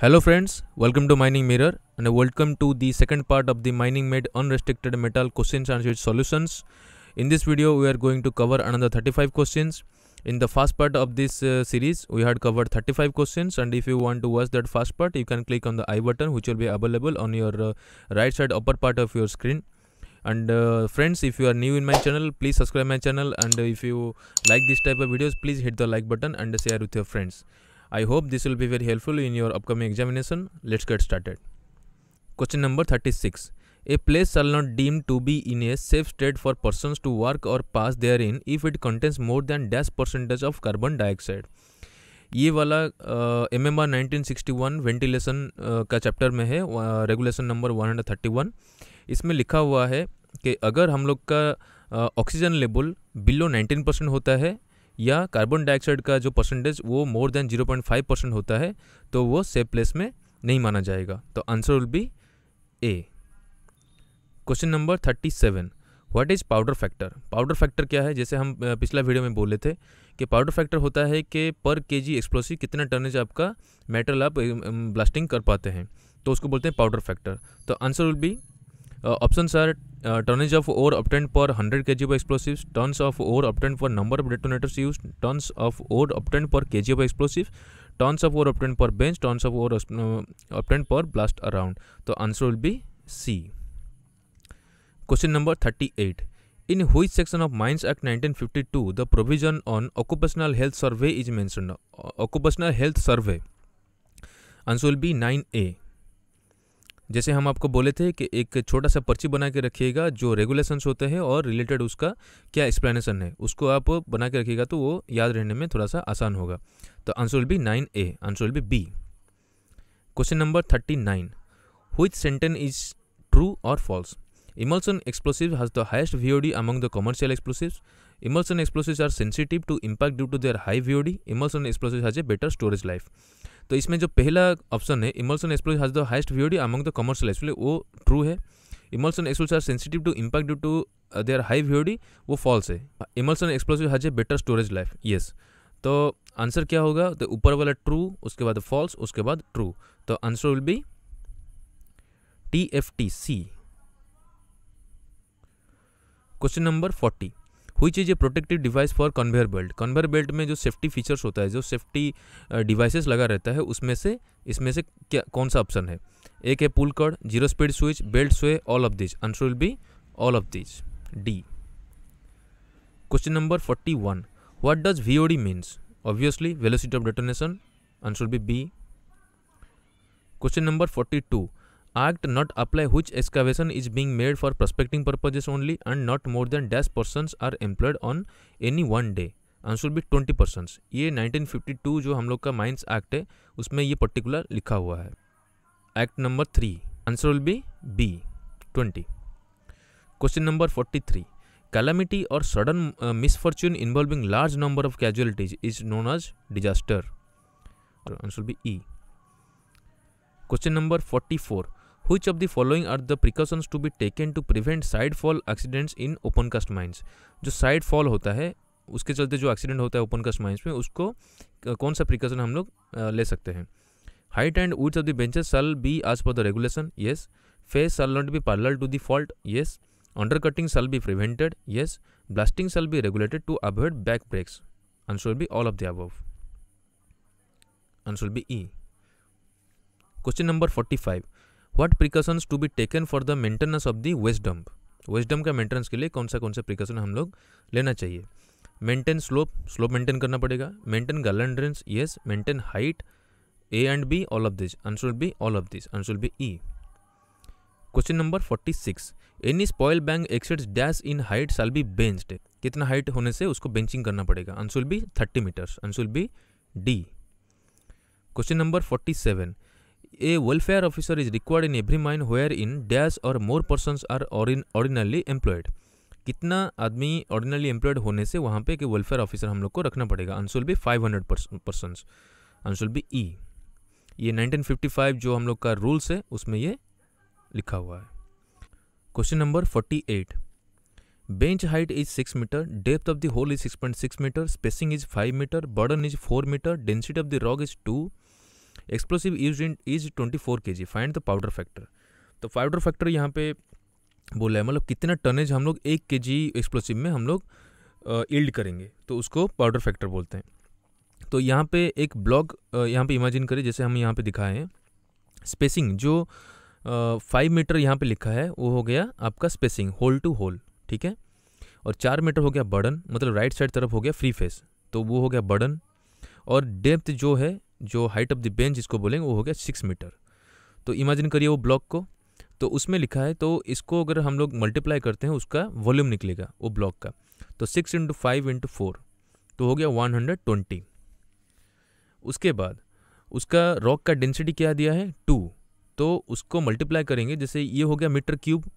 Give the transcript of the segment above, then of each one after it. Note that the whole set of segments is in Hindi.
Hello friends, welcome to Mining Mirror and welcome to the second part of the Mining Made Unrestricted Metal Questions and its Solutions. In this video, we are going to cover another 35 questions. In the first part of this uh, series, we had covered 35 questions and if you want to watch that first part, you can click on the I button which will be available on your uh, right side upper part of your screen. And uh, friends, if you are new in my channel, please subscribe my channel and if you like this type of videos, please hit the like button and share with your friends. I hope this will be very helpful in your upcoming examination. Let's get started. Question number 36. A place shall not deem to be in a safe state for persons to work or pass therein if it contains more than dash percentage of carbon dioxide. ये वाला M M R nineteen sixty one ventilation का चैप्टर में है regulation number one hundred thirty one इसमें लिखा हुआ है कि अगर हम लोग का oxygen level below nineteen percent होता है या कार्बन डाइऑक्साइड का जो परसेंटेज वो मोर देन फाइव परसेंट होता है तो वो सेफ प्लेस में नहीं माना जाएगा तो answer will be A question number thirty seven what is powder factor powder factor क्या है जैसे हम पिछला वीडियो में बोले थे कि पाउडर फैक्टर होता है कि पर के जी एक्सप्लोसिव कितना टर्नेज आपका मेटल आप ब्लास्टिंग कर पाते हैं तो उसको बोलते हैं पाउडर फैक्टर तो answer will be option sir tonnage of ore obtained per hundred K G of explosive tons of ore obtained per number of detonators use tons of ore obtained per K G of explosive tons of ore obtained per bench tons of ore obtained per blast around तो answer will be C question number thirty eight In which section of Mines Act the provision on occupational health survey is is occupational health survey answer will be nine 9A. जैसे हम आपको बोले थे कि एक छोटा सा पर्ची बना के रखिएगा जो रेगुलेशंस होते हैं और रिलेटेड उसका क्या एक्सप्लेनेशन है उसको आप बना के रखिएगा तो वो याद रहने में थोड़ा सा आसान होगा तो answer will be nine A answer will be B question number thirty nine which sentence is true और false emulsion explosive has the highest V VOD among the commercial explosive emulsion explosive are sensitive to impact due to their high VOD emulsion explosive has a better storage life तो इसमें जो पहला ऑप्शन है emulsion explosive has the highest VOD among the commercial explosive वो ट्रू है emulsion explosive are sensitive to impact due to their high VOD वो फॉल्स है emulsion explosive has a better storage life yes तो आंसर क्या होगा तो ऊपर वाला ट्रू उसके बाद फॉल्स उसके बाद ट्रू तो answer will be T F T C question number forty which is a protective device for conveyor belt conveyor belt में जो सेफ्टी फीचर्स होता है जो सेफ्टी डिवाइसेस लगा रहता है उसमें से इसमें से क्या कौन सा ऑप्शन है एक है pull cord zero speed switch belt sway all of this answer will be all of this D question number forty one what VOD means means? Obviously, of of answer Answer B B question number forty two act not apply which excavation is being made for prospecting purposes only and not more than dash persons are employed on any one day answer B twenty percents ये 1952 जो हम लोग का माइंस एक्ट है उसमें ये पर्टिकुलर लिखा हुआ है act number three answer will be B twenty question number forty three calamity और sudden misfortune involving large number of casualties is known as disaster answer B E question number forty Which of the following are the precautions to be taken to prevent side fall accidents in open cast mines? जो साइड फॉल होता है उसके चलते जो एक्सीडेंट होता है ओपन कास्ट माइंस में उसको कौन सा प्रिकॉशन हम लोग ले सकते हैं height and widths of the benches shall be as per the regulation yes face shall not be parallel to the fault yes under cutting shall be prevented yes blasting shall be regulated to avoid back breaks answer B all of the above answer B E question number forty five what precautions to be taken for the maintenance of the waste dump waste dump का मेंटेनेंस के लिए कौन सा कौन सा प्रिकॉशन हम लोग लेना चाहिए मेंटेन स्लोप स्लोप मेंटेन करना पड़ेगा मेंटेन गलेंड्रेंस yes maintain height A and B all of this answer B all of this answer B E question number forty six any spoil bank exceeds dash in height shall be benched कितना हाइट होने से उसको बेंचिंग करना पड़ेगा answer B thirty metres answer B D question number forty seven a welfare officer is required in every mine wherein dash or more person are ordinarily employed कितना आदमी ऑर्डिनरली एम्प्लॉयड होने से वहाँ पे कि वेलफेयर ऑफिसर हम लोग को रखना पड़ेगा answer B five hundred person answer B E ये 1955 जो हम लोग का रूल्स है उसमें ये लिखा हुआ है question number 48 bench height is six metre depth of the hole is six point six metre spacing is five metre burden is four metre density of the rock is two explosive use in is twenty four K G find the powder factor तो पाउडर फैक्टर यहाँ पे बोला है मतलब कितना टनेज हम लोग एक के जी एक्सप्लोसिव में हम लोग इल्ड करेंगे तो उसको पाउडर फैक्टर बोलते हैं तो यहाँ पे एक ब्लॉक यहाँ पे इमेजिन करें जैसे हम यहाँ पे दिखाए हैं स्पेसिंग जो फाइव मीटर यहाँ पे लिखा है वो हो गया आपका स्पेसिंग होल टू होल ठीक है और चार मीटर हो गया बर्डन मतलब राइट साइड तरफ हो गया फ्री फेस तो वो हो गया बर्डन और डेप्थ जो है जो हाइट ऑफ द बेंच इसको बोलेंगे वो हो गया सिक्स मीटर तो इमेजिन करिए वो ब्लॉक को तो उसमें लिखा है तो इसको अगर हम लोग मल्टीप्लाई करते हैं उसका वॉल्यूम निकलेगा वो ब्लॉक का तो six into five into four तो हो गया वन हंड्रेड ट्वेंटी उसके बाद उसका रॉक का डेंसिटी क्या दिया है टू तो उसको मल्टीप्लाई करेंगे जैसे ये हो गया मीटर क्यूब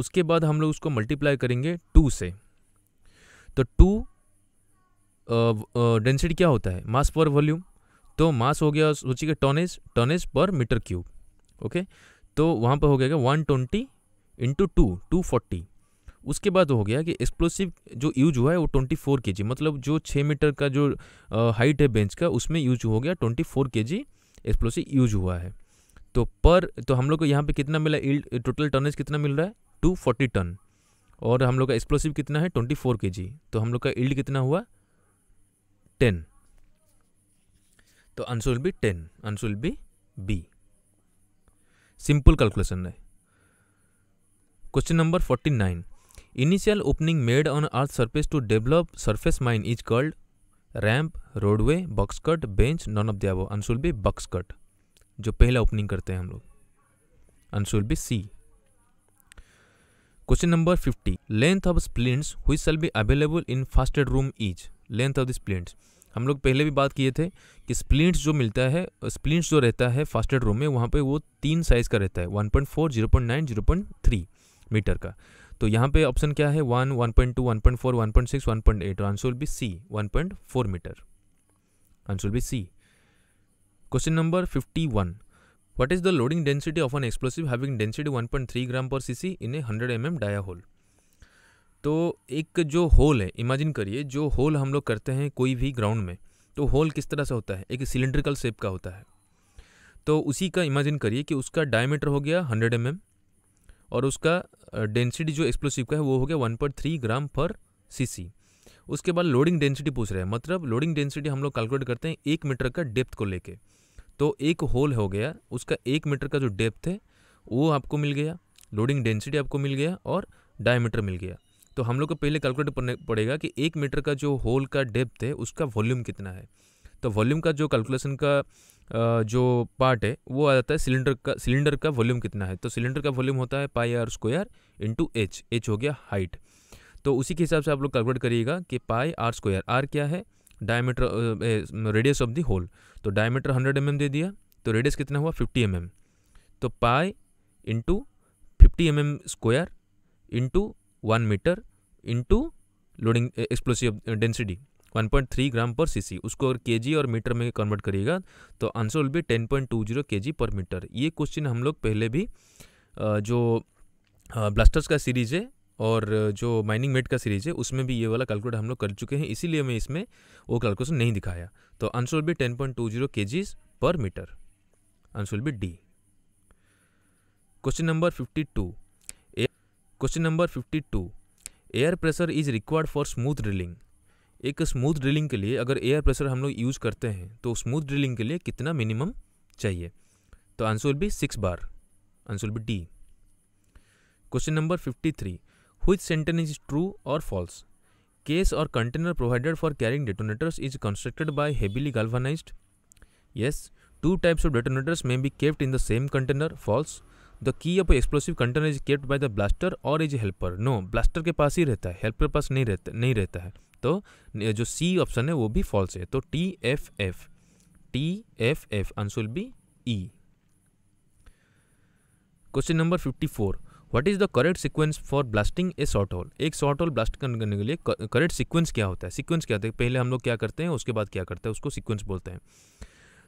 उसके बाद हम लोग उसको मल्टीप्लाई करेंगे टू से तो टू डेंसिटी क्या होता है मास पर वॉल्यूम तो मास हो गया सोचिएगा tonnage tonnage per metre cube okay तो वहाँ पर हो गया one twenty into two two forty उसके बाद हो गया कि एक्सप्लोसिव जो यूज हुआ है वो ट्वेंटी फोर के जी मतलब जो छः मीटर का जो हाइट है बेंच का उसमें यूज हो गया ट्वेंटी फोर के जी एक्सप्लोसिव यूज हुआ है तो पर तो हम लोग को यहाँ पे कितना मिला इल्ड टोटल टनेज कितना मिल रहा है टू फोर्टी टन और हम लोग का एक्सप्लोसिव कितना है ट्वेंटी फोर के जी तो हम लोग का इल्ड कितना हुआ टेन तो answer will be ten answer will be B simple calculation है question number forty nine initial opening made on earth surface to develop surface mine is called ramp roadway box cut bench none of दिया answer will be box cut जो पहला ओपनिंग करते हैं हम लोग answer will be C question number fifty length of splints which shall be available in first aid room is length of the splints हम लोग पहले भी बात किए थे कि स्प्लिट्स जो मिलता है स्प्लिट्स जो रहता है फास्टेड रोम में वहाँ पे वो तीन साइज़ का रहता है 1.4, 0.9, 0.3 मीटर का तो यहाँ पे ऑप्शन क्या है one one point two one point four one point six one point eight answer will be C one point four metre answer will be C question number fifty one what is the loading density of an explosive having density one point three gram per C C in a hundred M M dia hole तो एक जो होल है इमेजिन करिए जो होल हम लोग करते हैं कोई भी ग्राउंड में तो होल किस तरह से होता है एक सिलेंड्रिकल शेप का होता है तो उसी का इमेजिन करिए कि उसका डायमीटर हो गया हंड्रेड एम और उसका डेंसिटी जो एक्सप्लोसिव का है वो हो गया one point three gram per सी उसके बाद लोडिंग डेंसिटी पूछ रहे हैं मतलब लोडिंग डेंसिटी हम लोग कैलकुलेट करते हैं एक मीटर का डेप्थ को लेके तो एक होल हो गया उसका एक मीटर का जो डेप्थ है वो आपको मिल गया लोडिंग डेंसिटी आपको मिल गया और डायमीटर मिल गया तो हम लोग को पहले कैलकुलेट पड़ेगा कि एक मीटर का जो होल का डेप्थ है उसका वॉल्यूम कितना है तो वॉल्यूम का जो कैलकुलेशन का जो पार्ट है वो आ जाता है सिलेंडर का सिलेंडर का वॉल्यूम कितना है तो सिलेंडर का वॉल्यूम होता है pi R square into H H हो गया हाइट तो उसी के हिसाब से आप लोग कैलकुलेट करिएगा कि पाई आर स्क्वायर आर क्या है diameter radius of the hole तो डायमीटर हंड्रेड एम एम दे दिया तो रेडियस कितना हुआ फिफ्टी एम एम तो pi into fifty M M square into one metre into loading explosive density 1.3 gram per CC उसको अगर के और मीटर में कन्वर्ट करिएगा तो answer will be 10.20 point per metre ये क्वेश्चन हम लोग पहले भी uh, जो ब्लास्टर्स uh, का सीरीज है और uh, जो माइनिंग मेट का सीरीज है उसमें भी ये वाला कैलकुलेट हम लोग कर चुके हैं इसीलिए मैं इसमें वो कैलकुलेशन नहीं दिखाया तो answer will be ten point two zero K per metre answer will be D question number fifty two question number fifty two air pressure is required for smooth drilling एक स्मूथ ड्रिलिंग के लिए अगर एयर प्रेशर हम लोग यूज़ करते हैं तो स्मूथ ड्रिलिंग के लिए कितना मिनिमम चाहिए तो answer will be six bar answer will be D question number fifty three which sentence is true और फॉल्स केस और container provided for carrying detonators is constructed by heavily galvanised yes two types of detonators may be kept in the same container false the key of explosive container is kept by the blaster और इज हेल्पर नो ब्लास्टर के पास ही रहता है हेल्पर पास नहीं रहता नहीं रहता है तो जो सी ऑप्शन है वो भी फॉल्स है तो T F F T F F answer B E question number fifty four what is the correct sequence for blasting a short hole एक शॉर्ट होल ब्लास्ट करने के लिए करेक्ट सीक्वेंस क्या होता है सीक्वेंस क्या होता है पहले हम लोग क्या करते हैं उसके बाद क्या करते हैं उसको सीक्वेंस बोलते हैं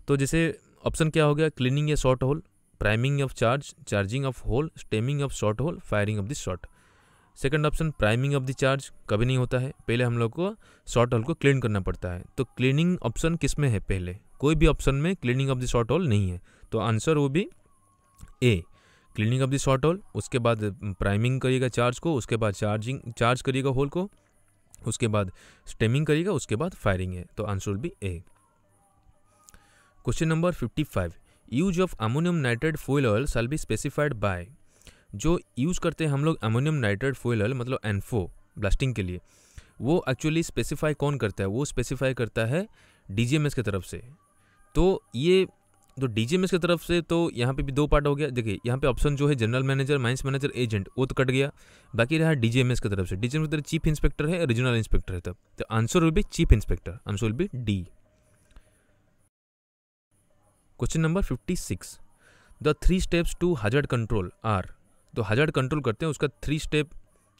तो जैसे ऑप्शन क्या हो गया cleaning a short hole priming of charge charging of hole stemming of short hole firing of the shot second option priming of the charge कभी नहीं होता है पहले हम लोग को शॉर्ट होल को क्लीन करना पड़ता है तो क्लीनिंग ऑप्शन किस में है पहले कोई भी ऑप्शन में cleaning of the short hole नहीं है तो आंसर वो भी A cleaning of the short hole उसके बाद प्राइमिंग करिएगा चार्ज को उसके बाद चार्जिंग चार्ज करिएगा होल को उसके बाद स्टेमिंग करिएगा उसके बाद फायरिंग है तो आंसर भी B A question number fifty five use of ammonium nitrate fuel oil shall be specified by जो यूज़ करते हैं हम लोग अमोनियम नाइट्रेट फॉयल ऑयल मतलब एनफो ब्लास्टिंग के लिए वो एक्चुअली स्पेसिफाई कौन करता है वो स्पेसिफाई करता है डी की तरफ से तो ये तो डी की तरफ से तो यहाँ पे भी दो पार्ट हो गया देखिए यहाँ पे ऑप्शन जो है general manager mines manager agent वो तो कट गया बाकी रहा डी की तरफ से डी की तरफ चीफ इंस्पेक्टर है रीजनल इंस्पेक्टर है तब तो answer will be chief inspector answer will be D question number fifty six the three steps to hazard control are तो हजर्ड कंट्रोल करते हैं उसका थ्री स्टेप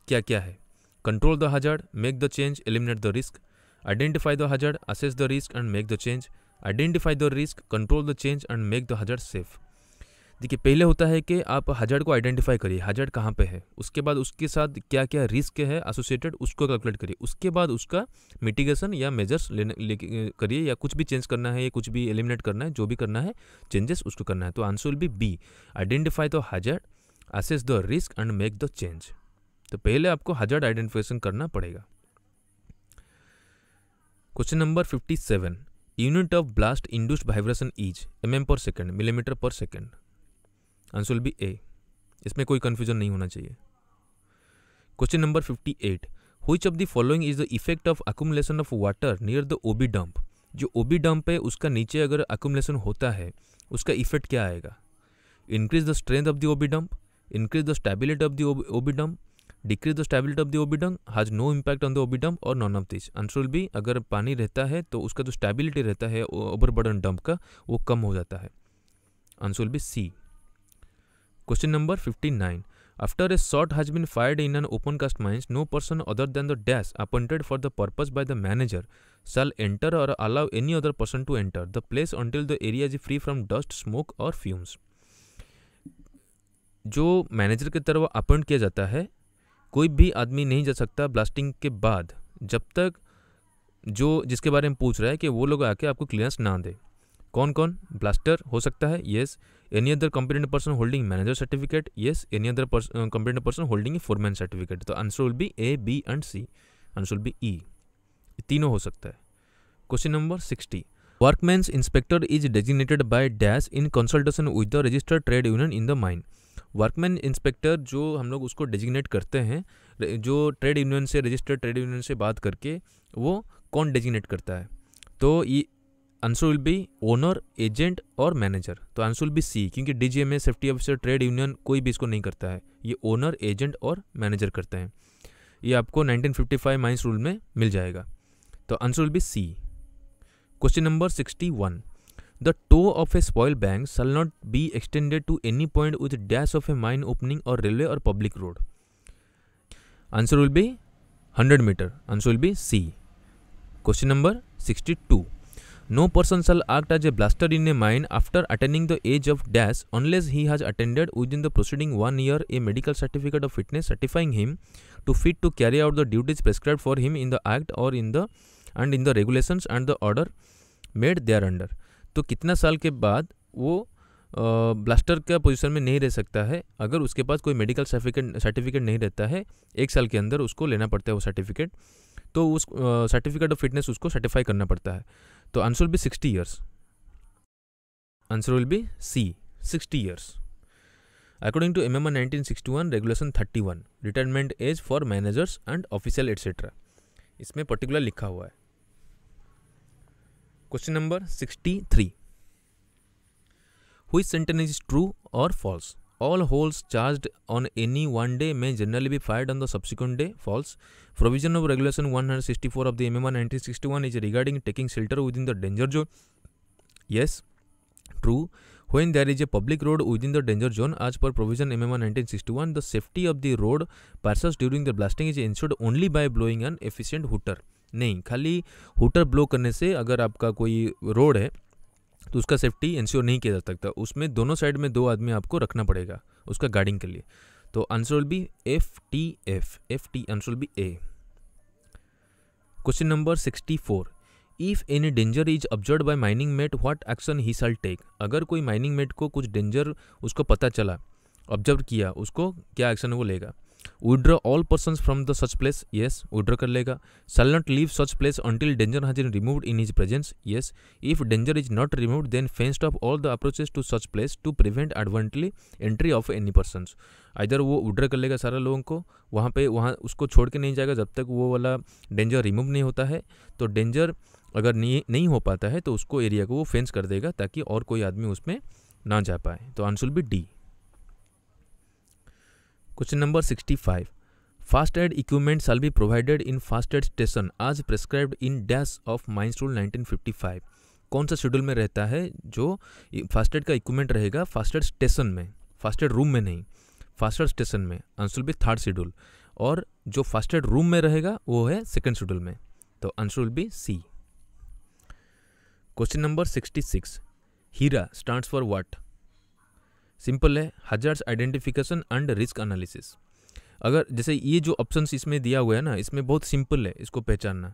क्या क्या है control the hazard make the change eliminate the risk identify the hazard assess the risk and make the change identify the risk control the change and make the hazard safe देखिए पहले होता है कि आप हजार को आइडेंटिफाई करिए हजार कहाँ पे है उसके बाद उसके साथ क्या क्या रिस्क है एसोसिएटेड उसको कैलकुलेट करिए उसके बाद उसका मिटिगेशन या मेजर्स लेने ले करिए या कुछ भी चेंज करना है या कुछ भी एलिमिनेट करना है जो भी करना है चेंजेस उसको करना है तो answer will be B identify the hazard assess the risk and make the change तो पहले आपको हजार आइडेंटिफिकेशन करना पड़ेगा question number fifty seven unit of blast induced vibration is M M per second millimetre per second answer will be A इसमें कोई कन्फ्यूजन नहीं होना चाहिए question number fifty eight which of the following is the effect of accumulation of water near the OB dump जो ओबी डंप है उसका नीचे अगर अकुमलेसन होता है उसका इफेक्ट क्या आएगा increase the strength of the OB dump increase the stability of the OB dump decrease the stability of the OB dump has no impact on the OB dump or none of this answer will be अगर पानी रहता है तो उसका जो स्टेबिलिटी रहता है ओवर बर्डन डंप का वो कम हो जाता है answer will be C question number fifty nine after a shot has been fired in an open cast mines no person other than the dash appointed for the purpose by the manager shall enter or allow any other person to enter the place until the area is free from dust smoke or fumes जो मैनेजर के तरफ अपॉइंट किया जाता है कोई भी आदमी नहीं जा सकता ब्लास्टिंग के बाद जब तक जो जिसके बारे में पूछ रहा है कि वो लोग आके आपको क्लियरेंस ना दे कौन कौन ब्लास्टर हो सकता है yes any other competent person holding manager certificate yes any other competent person holding foreman certificate तो answer will be A B and C answer will be E तीनों हो सकता है question number sixty workmen's inspector is designated by dash in consultation with the registered trade union in the mine workman inspector जो हम लोग उसको डेजिग्नेट करते हैं जो ट्रेड यूनियन से रजिस्टर्ड ट्रेड यूनियन से बात करके वो कौन डेजिग्नेट करता है तो answer will be owner agent or manager तो आंसर विल बी सी क्योंकि डीजीए में सेफ्टी ऑफिसर ट्रेड यूनियन कोई भी इसको नहीं करता है ये ओनर एजेंट और मैनेजर करते हैं ये आपको 1955 माइंस रूल में मिल जाएगा तो answer will be C question number 61 the toe of a spoil bank shall not be extended to any point with dash of a mine opening or railway or public road answer will be 100 metre answer will be C question number 62 No person shall act as a blaster in a mine after attaining the age of dash unless he has attended within the preceding one year a medical certificate of fitness certifying him to fit to carry out the duties prescribed for him in the act or in the and in the regulations and the order made their under तो कितना साल के बाद वो ब्लास्टर का पोजीशन में नहीं रह सकता है अगर उसके पास कोई मेडिकल सर्टिफिकेट सर्टिफिकेट नहीं रहता है एक साल के अंदर उसको लेना पड़ता है वो सर्टिफिकेट तो उस सर्टिफिकेट ऑफ फिटनेस उसको सर्टिफाई करना पड़ता है तो answer will be sixty years answer will be C sixty years according to M M nineteen sixty one regulation thirty one retirement age for managers and official etcetera इसमें पर्टिकुलर लिखा हुआ है question number sixty three which sentence is true और false all holes charge on any one day may generally be fired on the subsequent day false provision of regulation one hundred sixty four of the M M nineteen sixty one is regarding taking shelter within the danger zone yes true when there is a public road within the danger zone as per provision M M nineteen sixty one the safety of the road person during the blasting is ensured only by blowing an efficient hooter नहीं खाली हुटर ब्लो करने से अगर आपका कोई रोड है तो उसका सेफ्टी इंश्योर नहीं किया जा सकता उसमें दोनों साइड में दो आदमी आपको रखना पड़ेगा उसका गार्डिंग के लिए तो answer will be F T F F T answer will be A question number sixty four if any danger is observe by mining mate what action he shall take अगर कोई माइनिंग मेट को कुछ डेंजर उसको पता चला ऑब्जर्व किया उसको क्या एक्शन वो लेगा withdraw all person from the such place yes withdraw कर लेगा shall not leave such place until danger has in remove in his presence yes if danger is not removed then fenced off all the approaches to such place to prevent inadvertently entry of any person इधर वो उड्रा कर लेगा सारे लोगों को वहाँ पे वहाँ उसको छोड़ के नहीं जाएगा जब तक वो वाला डेंजर रिमूव नहीं होता है तो डेंजर अगर नहीं नहीं हो पाता है तो उसको एरिया को वो फेंस कर देगा ताकि और कोई आदमी उसमें ना जा पाए तो answer B D question number sixty five first aid equipment shall be provided in first aid station as prescribed in dash of mines rule five कौन सा शेड्यूल में रहता है जो फास्ट एड का इक्विपमेंट रहेगा फास्ट एड स्टेशन में फास्ट एड रूम में नहीं फास्ट एड स्टेशन में आंसर बी थर्ड शेड्यूल और जो फास्ट एड रूम में रहेगा वो है सेकेंड शेड्यूल में तो answer will be C question number sixty six HIRA stands for what simple है hazards identification and risk analysis अगर जैसे ये जो ऑप्शन इसमें दिया हुआ है ना इसमें बहुत सिंपल है इसको पहचानना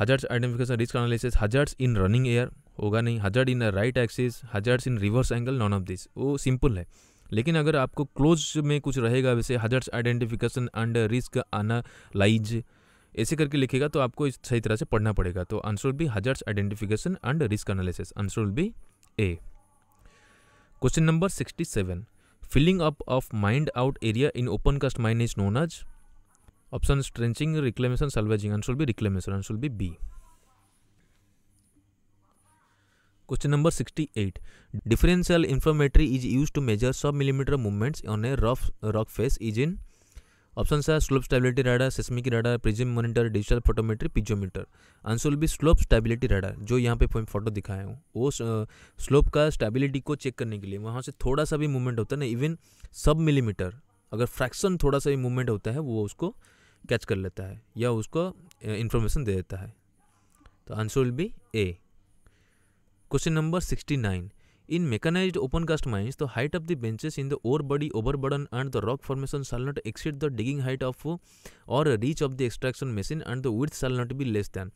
hazards identification risk analysis hazards in running air होगा नहीं hazard in right axis hazards in reverse angle none of this वो सिंपल है लेकिन अगर आपको क्लोज में कुछ रहेगा वैसे hazards identification and risk analyse ऐसे करके लिखेगा तो आपको सही तरह से पढ़ना पड़ेगा तो answer will be hazards identification and risk analysis answer will be A question number sixty seven filling up of mined out area in open cast mine is known as option trenching reclamation salvaging answer B reclamation answer B B question number sixty eight differential interferometry is use to measure sub millimetre movements on a rough rock face is in option है slope stability radar seismic radar prism monitor digital photometry piezometer answer will be slope stability radar जो यहाँ पे फोटो दिखाया हूँ वो स्लोप का स्टेबिलिटी को चेक करने के लिए वहाँ से थोड़ा सा भी मूवमेंट होता है ना इवन सब मिलीमीटर अगर फ्रैक्शन थोड़ा सा भी मूवमेंट होता है वो उसको कैच कर लेता है या उसको इन्फॉर्मेशन दे देता है तो answer will be A question number sixty nine In mechanized open cast mines, the height of the benches in the ore body overburden and the rock formation shall not exceed the digging height of or reach of the extraction machine and the width shall not be less than.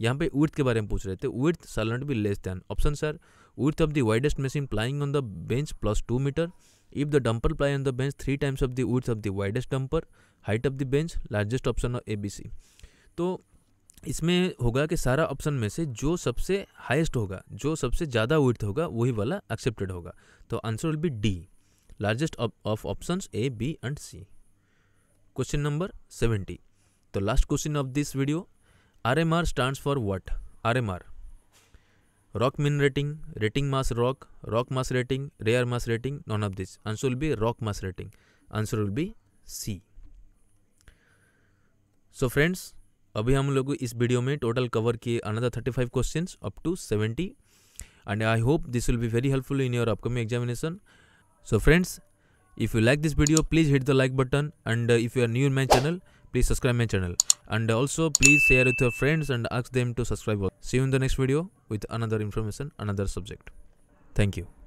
यहाँ पे विर्थ के बारे में पूछ रहे थे width shall not be less than option sir width of the widest machine plying on the bench plus two metre if the dumper ply on the bench three times of the width of the widest dumper height of the bench largest option of A B C तो इसमें होगा कि सारा ऑप्शन में से जो सबसे हाईएस्ट होगा जो सबसे ज़्यादा वर्थ होगा वही वाला एक्सेप्टेड होगा तो answer will be D largest of option A B and C question number seventy तो last question of this video R M R stand for what R M R rock mine rating rating mass rock rock mass rating rare mass rating none of this answer will be rock mass rating answer will be C so friends अभी हम लोग इस वीडियो में टोटल कवर किए another thirty five question up to seventy and I hope this will be very helpful in your upcoming examination so friends if you like this video please hit the like button and if you are new in my channel please subscribe my channel and also please share with your friends and ask them to subscribe see you in the next video with another information another subject thank you